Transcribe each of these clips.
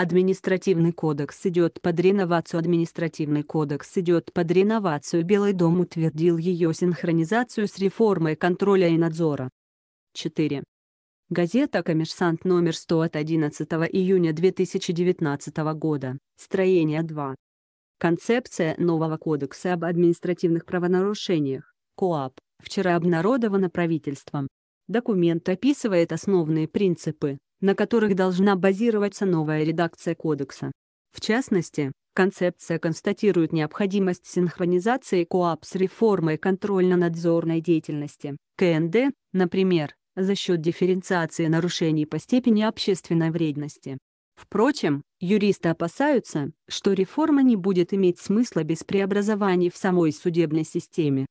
Административный кодекс идет под реновацию. Административный кодекс идет под реновацию. Белый дом утвердил ее синхронизацию с реформой контроля и надзора. 4. Газета «Коммерсант» номер 100 от 11 июня 2019 года, строение 2. Концепция нового кодекса об административных правонарушениях, КОАП, вчера обнародована правительством. Документ описывает основные принципы, на которых должна базироваться новая редакция кодекса. В частности, концепция констатирует необходимость синхронизации КОАП с реформой контрольно-надзорной деятельности, КНД, например, за счет дифференциации нарушений по степени общественной вредности. Впрочем, юристы опасаются, что реформа не будет иметь смысла без преобразований в самой судебной системе.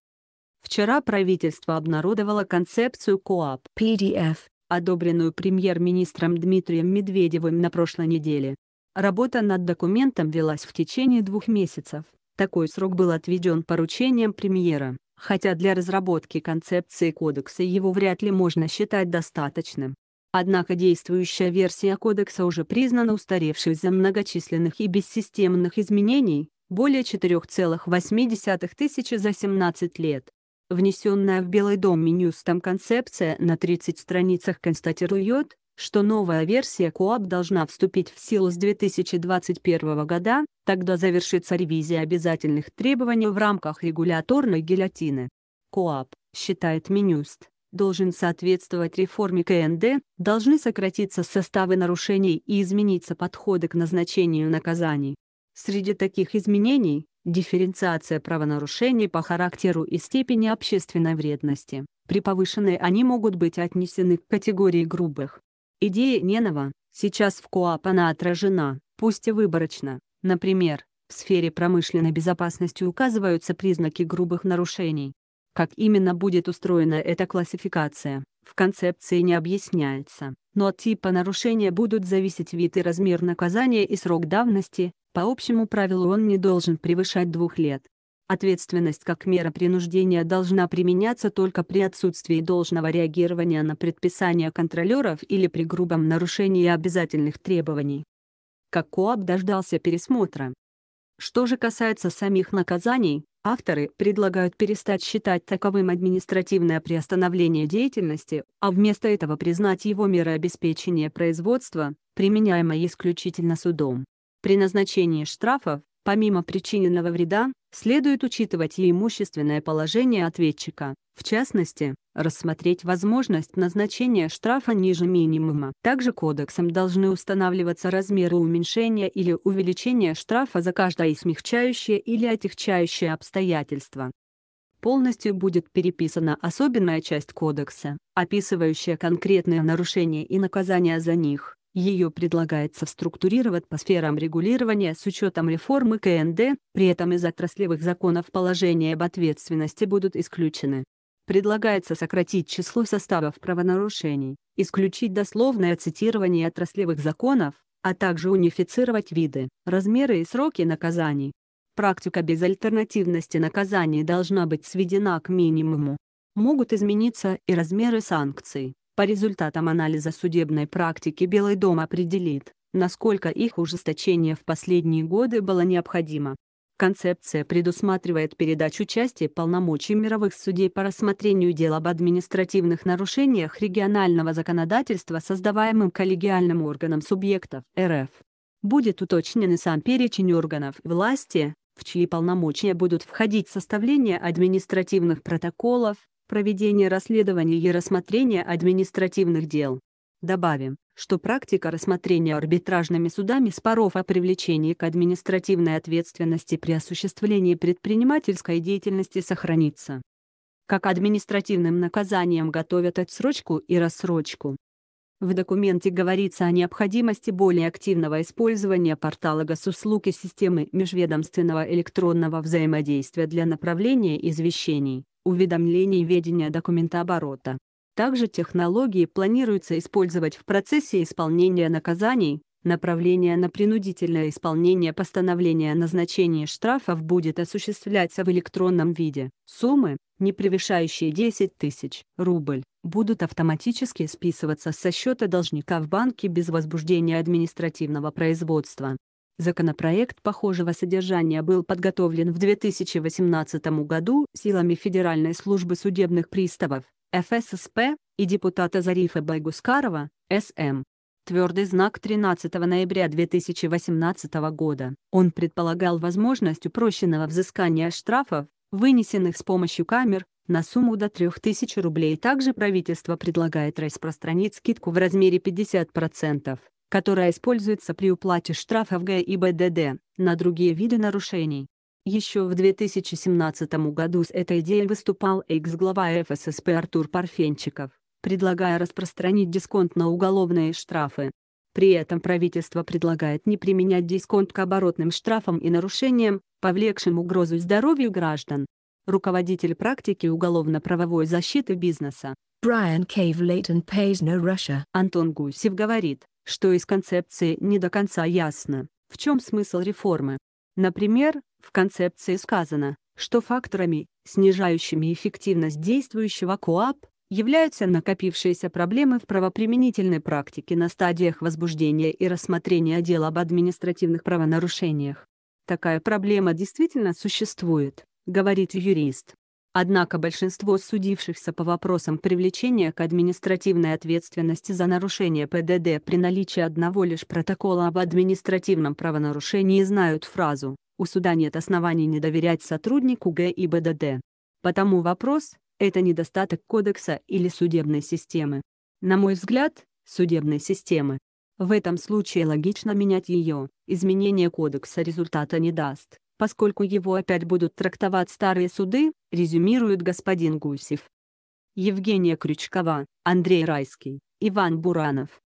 Вчера правительство обнародовало концепцию КОАП PDF одобренную премьер-министром Дмитрием Медведевым на прошлой неделе. Работа над документом велась в течение двух месяцев. Такой срок был отведен поручением премьера, хотя для разработки концепции кодекса его вряд ли можно считать достаточным. Однако действующая версия кодекса уже признана устаревшей из-за многочисленных и бессистемных изменений, более 4,8 тысячи за 17 лет внесенная в Белый дом Минюстом концепция на 30 страницах констатирует, что новая версия КОАП должна вступить в силу с 2021 года, тогда завершится ревизия обязательных требований в рамках регуляторной гильотины. КОАП, считает Минюст, должен соответствовать реформе КНД, должны сократиться составы нарушений и измениться подходы к назначению наказаний. Среди таких изменений, Дифференциация правонарушений по характеру и степени общественной вредности. При повышенной они могут быть отнесены к категории грубых. Идея Ненова, сейчас в КОАП она отражена, пусть и выборочно. Например, в сфере промышленной безопасности указываются признаки грубых нарушений. Как именно будет устроена эта классификация, в концепции не объясняется, но от типа нарушения будут зависеть вид и размер наказания и срок давности, по общему правилу он не должен превышать двух лет. Ответственность как мера принуждения должна применяться только при отсутствии должного реагирования на предписания контролеров или при грубом нарушении обязательных требований. Как Какоап дождался пересмотра. Что же касается самих наказаний, авторы предлагают перестать считать таковым административное приостановление деятельности, а вместо этого признать его меры обеспечения производства, применяемой исключительно судом. При назначении штрафов, помимо причиненного вреда, следует учитывать и имущественное положение ответчика. В частности, рассмотреть возможность назначения штрафа ниже минимума. Также кодексом должны устанавливаться размеры уменьшения или увеличения штрафа за каждое смягчающее или отягчающее обстоятельство. Полностью будет переписана особенная часть кодекса, описывающая конкретные нарушения и наказания за них. Ее предлагается структурировать по сферам регулирования с учетом реформы КНД, при этом из отраслевых законов положения об ответственности будут исключены. Предлагается сократить число составов правонарушений, исключить дословное цитирование отраслевых законов, а также унифицировать виды, размеры и сроки наказаний. Практика безальтернативности наказаний должна быть сведена к минимуму. Могут измениться и размеры санкций, по результатам анализа судебной практики Белый дом определит, насколько их ужесточение в последние годы было необходимо. Концепция предусматривает передачу части полномочий мировых судей по рассмотрению дел об административных нарушениях регионального законодательства создаваемым коллегиальным органам субъектов РФ. Будет уточнен и сам перечень органов власти, в чьи полномочия будут входить составление административных протоколов, проведение расследований и рассмотрение административных дел. Добавим, что практика рассмотрения арбитражными судами споров о привлечении к административной ответственности при осуществлении предпринимательской деятельности сохранится. Как административным наказанием готовят отсрочку и рассрочку. В документе говорится о необходимости более активного использования портала госуслуг и системы межведомственного электронного взаимодействия для направления извещений, уведомлений ведения документооборота. Также технологии планируется использовать в процессе исполнения наказаний, направление на принудительное исполнение постановления о назначении штрафов будет осуществляться в электронном виде. Суммы, не превышающие 10 тысяч рубль, будут автоматически списываться со счета должника в банке без возбуждения административного производства. Законопроект похожего содержания был подготовлен в 2018 году силами Федеральной службы судебных приставов, ФССП, и депутата Зарифа Байгускарова, СМ. Твердый знак 13 ноября 2018 года. Он предполагал возможность упрощенного взыскания штрафов, вынесенных с помощью камер, на сумму до 3000 рублей. Также правительство предлагает распространить скидку в размере 50% которая используется при уплате штрафов ГИБДД на другие виды нарушений. Еще в 2017 году с этой идеей выступал экс-глава ФССП Артур Парфенчиков, предлагая распространить дисконт на уголовные штрафы. При этом правительство предлагает не применять дисконт к оборотным штрафам и нарушениям, повлекшим угрозу здоровью граждан. Руководитель практики уголовно-правовой защиты бизнеса Брайан Кейв Лейтон Pays No Антон Гусев говорит, что из концепции не до конца ясно, в чем смысл реформы. Например, в концепции сказано, что факторами, снижающими эффективность действующего КОАП, являются накопившиеся проблемы в правоприменительной практике на стадиях возбуждения и рассмотрения дел об административных правонарушениях. Такая проблема действительно существует, говорит юрист. Однако большинство судившихся по вопросам привлечения к административной ответственности за нарушение ПДД при наличии одного лишь протокола об административном правонарушении знают фразу «У суда нет оснований не доверять сотруднику ГИБДД». Потому вопрос – это недостаток кодекса или судебной системы. На мой взгляд, судебной системы. В этом случае логично менять ее, изменение кодекса результата не даст поскольку его опять будут трактовать старые суды, резюмирует господин Гусев. Евгения Крючкова, Андрей Райский, Иван Буранов.